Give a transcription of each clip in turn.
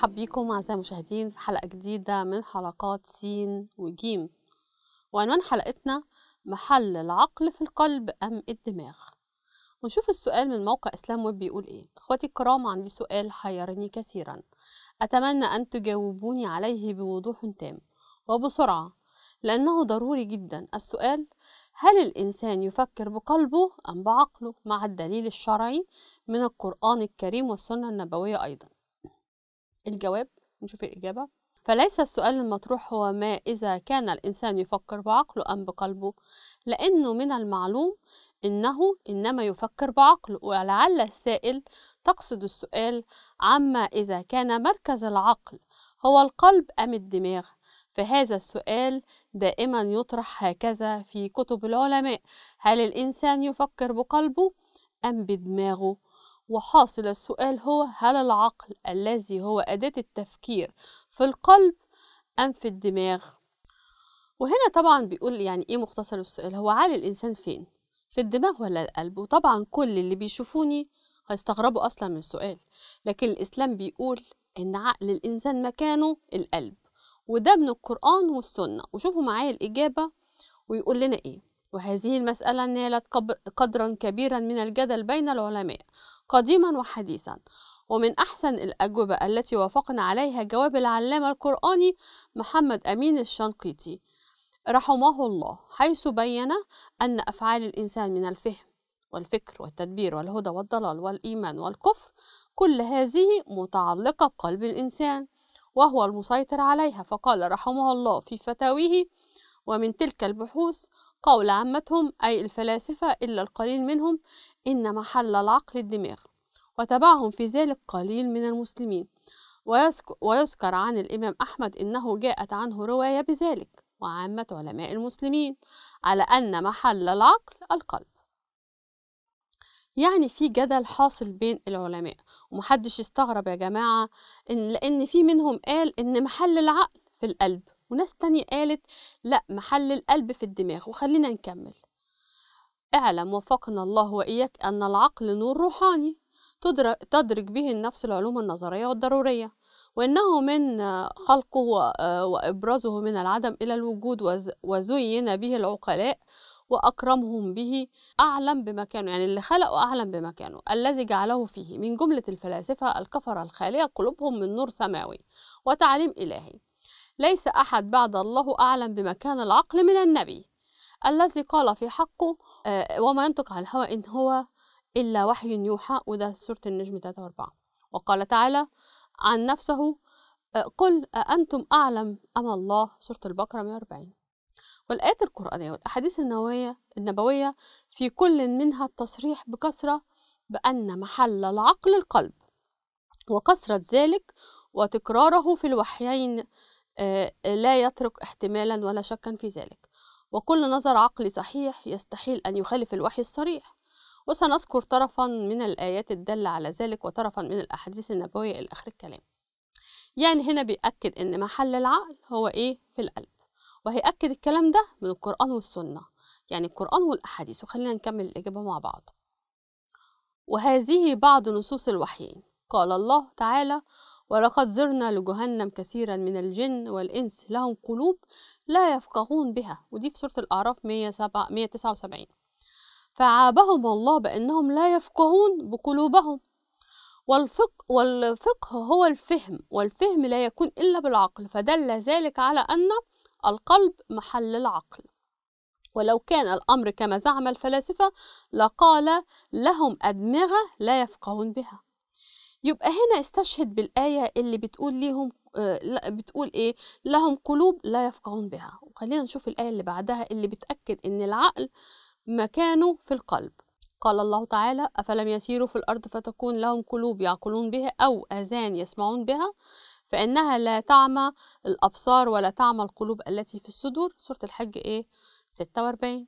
مرحبا بيكم أعزائي المشاهدين في حلقة جديدة من حلقات سين وجيم وعنوان حلقتنا محل العقل في القلب أم الدماغ ونشوف السؤال من موقع إسلام ويب بيقول إيه إخواتي الكرام عندي سؤال حيرني كثيرا أتمنى أن تجاوبوني عليه بوضوح تام وبسرعة لأنه ضروري جدا السؤال هل الإنسان يفكر بقلبه أم بعقله مع الدليل الشرعي من القرآن الكريم والسنة النبوية أيضا الجواب نشوف الإجابة فليس السؤال المطروح هو ما إذا كان الإنسان يفكر بعقله أم بقلبه لأنه من المعلوم إنه إنما يفكر بعقله ولعل السائل تقصد السؤال عما إذا كان مركز العقل هو القلب أم الدماغ فهذا السؤال دائما يطرح هكذا في كتب العلماء هل الإنسان يفكر بقلبه أم بدماغه وحاصل السؤال هو هل العقل الذي هو أداة التفكير في القلب أم في الدماغ؟ وهنا طبعا بيقول يعني إيه مختصر السؤال هو عقل الإنسان فين؟ في الدماغ ولا القلب؟ وطبعا كل اللي بيشوفوني هيستغربوا أصلا من السؤال لكن الإسلام بيقول إن عقل الإنسان مكانه القلب وده من القرآن والسنة وشوفوا معايا الإجابة ويقول لنا إيه وهذه المسألة نالت قدرا كبيرا من الجدل بين العلماء قديما وحديثا ومن أحسن الأجوبة التي وافقنا عليها جواب العلامة القرآني محمد أمين الشنقيطي رحمه الله حيث بين أن أفعال الإنسان من الفهم والفكر والتدبير والهدى والضلال والإيمان والكفر كل هذه متعلقة بقلب الإنسان وهو المسيطر عليها فقال رحمه الله في فتاويه ومن تلك البحوث قول عامتهم أي الفلاسفة إلا القليل منهم إن محل العقل الدماغ وتبعهم في ذلك قليل من المسلمين ويذكر عن الإمام أحمد إنه جاءت عنه رواية بذلك وعامة علماء المسلمين على أن محل العقل القلب يعني في جدل حاصل بين العلماء ومحدش يستغرب يا جماعة إن لأن في منهم قال إن محل العقل في القلب وناس تانية قالت لا محل القلب في الدماغ وخلينا نكمل اعلم وفقنا الله وإياك أن العقل نور روحاني تدرك به النفس العلوم النظرية والضرورية وإنه من خلقه وإبرازه من العدم إلى الوجود وزين به العقلاء وأكرمهم به أعلم بمكانه يعني اللي خلقه أعلم بمكانه الذي جعله فيه من جملة الفلاسفة الكفرة الخالية قلوبهم من نور سماوي وتعليم إلهي ليس أحد بعد الله أعلم بمكان العقل من النبي الذي قال في حقه آه، وما ينطق عن الهوى إن هو إلا وحي يوحى وده سورة النجم 3 و4 وقال تعالى عن نفسه آه، قل أنتم أعلم أم الله سورة البقرة 140 والآيات القرآنية والأحاديث النووية النبوية في كل منها التصريح بكثرة بأن محل العقل القلب وكثرة ذلك وتكراره في الوحيين آه، لا يترك احتمالا ولا شكا في ذلك وكل نظر عقلي صحيح يستحيل أن يخالف الوحي الصريح وسنذكر طرفا من الآيات الدالة على ذلك وطرفا من الأحاديث النبوية إلى آخر الكلام يعني هنا بيأكد إن محل العقل هو إيه في القلب وهيأكد الكلام ده من القرآن والسنة يعني القرآن والأحاديث وخلينا نكمل الإجابة مع بعض وهذه بعض نصوص الوحيين قال الله تعالى ولقد زرنا لجهنم كثيرا من الجن والإنس لهم قلوب لا يفقهون بها ودي في سورة الأعراف 179 فعابهم الله بأنهم لا يفقهون بقلوبهم والفقه, والفقه هو الفهم والفهم لا يكون إلا بالعقل فدل ذلك على أن القلب محل العقل ولو كان الأمر كما زعم الفلاسفة لقال لهم أدمغة لا يفقهون بها يبقى هنا استشهد بالآية اللي بتقول ليهم آه، بتقول ايه لهم قلوب لا يفقهون بها وخلينا نشوف الآية اللي بعدها اللي بتأكد ان العقل مكانه في القلب قال الله تعالى أفلم يسيروا في الأرض فتكون لهم قلوب يعقلون بها أو آذان يسمعون بها فإنها لا تعمى الأبصار ولا تعمى القلوب التي في الصدور سورة الحج إيه 46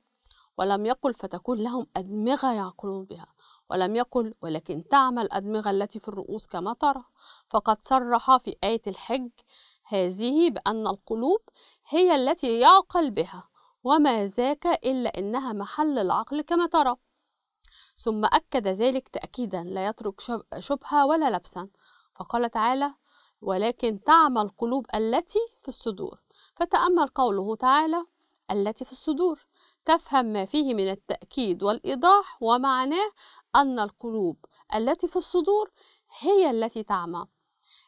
ولم يقل فتكون لهم أدمغة يعقلون بها ولم يقل ولكن تعمى الأدمغة التي في الرؤوس كما ترى فقد صرح في آية الحج هذه بأن القلوب هي التي يعقل بها وما ذاك إلا إنها محل العقل كما ترى ثم أكد ذلك تأكيدا لا يترك شبهة ولا لبسا فقال تعالى ولكن تعمى القلوب التي في الصدور فتأمل قوله تعالى التي في الصدور تفهم ما فيه من التأكيد والإيضاح ومعناه أن القلوب التي في الصدور هي التي تعمى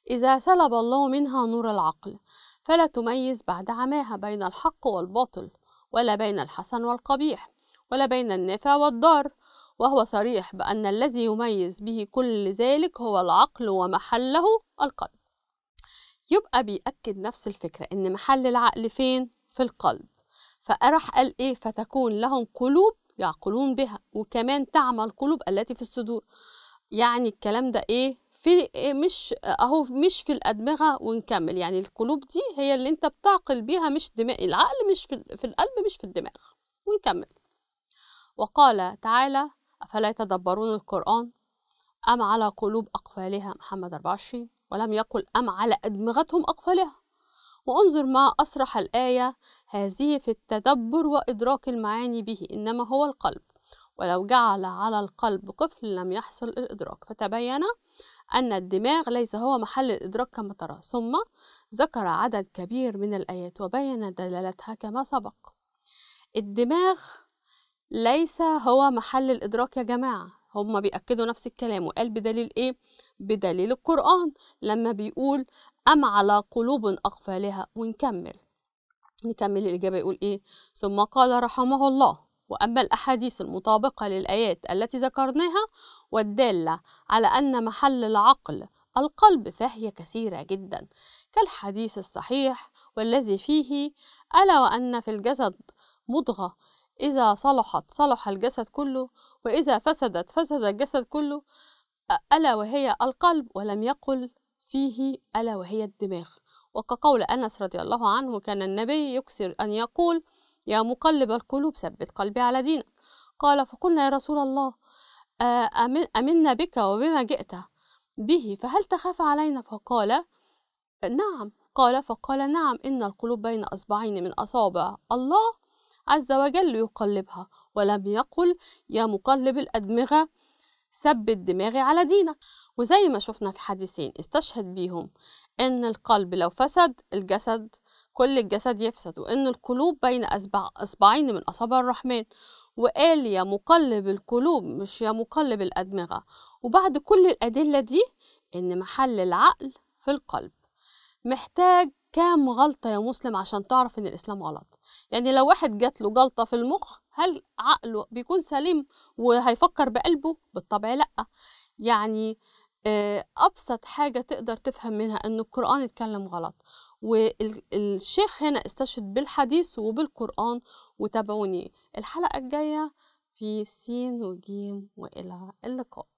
إذا سلب الله منها نور العقل فلا تميز بعد عماها بين الحق والباطل ولا بين الحسن والقبيح ولا بين النافع والضار وهو صريح بأن الذي يميز به كل ذلك هو العقل ومحله القلب يبقى بيأكد نفس الفكرة إن محل العقل فين؟ في القلب فراح قال ايه فتكون لهم قلوب يعقلون بها وكمان تعمل قلوب التي في الصدور يعني الكلام ده ايه في إيه مش اهو مش في الادمغه ونكمل يعني القلوب دي هي اللي انت بتعقل بيها مش دماغ العقل مش في, في القلب مش في الدماغ ونكمل وقال تعالى أفلا يتدبرون القرآن أم على قلوب أقفالها محمد 24 ولم يقل أم على أدمغتهم أقفالها وانظر ما أصرح الآية هذه في التدبر وإدراك المعاني به إنما هو القلب ولو جعل على القلب قفل لم يحصل الإدراك فتبين أن الدماغ ليس هو محل الإدراك كما ترى ثم ذكر عدد كبير من الآيات وبين دلالتها كما سبق الدماغ ليس هو محل الإدراك يا جماعة هم بيأكدوا نفس الكلام وقال بدليل إيه بدليل القرآن لما بيقول أم على قلوب أقفالها ونكمل نكمل الإجابة يقول إيه ثم قال رحمه الله وأما الأحاديث المطابقة للآيات التي ذكرناها والدالة على أن محل العقل القلب فهي كثيرة جدا كالحديث الصحيح والذي فيه ألا وأن في الجسد مضغة إذا صلحت صلح الجسد كله وإذا فسدت فسد الجسد كله ألا وهي القلب ولم يقل فيه ألا وهي الدماغ وكقول أنس رضي الله عنه كان النبي يكسر أن يقول يا مقلب القلوب ثبت قلبي على دينك قال فقلنا يا رسول الله آه، أمنا بك وبما جئت به فهل تخاف علينا فقال نعم قال فقال نعم إن القلوب بين أصبعين من أصابع الله عز وجل يقلبها ولم يقل يا مقلب الأدمغة ثبت دماغي على دينك وزي ما شفنا في حديثين استشهد بيهم ان القلب لو فسد الجسد كل الجسد يفسد وان القلوب بين أصبع اصبعين من اصابع الرحمن وقال يا مقلب القلوب مش يا مقلب الادمغه وبعد كل الادله دي ان محل العقل في القلب محتاج كام غلطة يا مسلم عشان تعرف إن الإسلام غلط يعني لو واحد جات له جلطة في المخ هل عقله بيكون سليم وهيفكر بقلبه بالطبع لأ يعني آه، أبسط حاجة تقدر تفهم منها أن القرآن اتكلم غلط والشيخ هنا استشهد بالحديث وبالقرآن وتابعوني الحلقة الجاية في سين وجيم وإلى اللقاء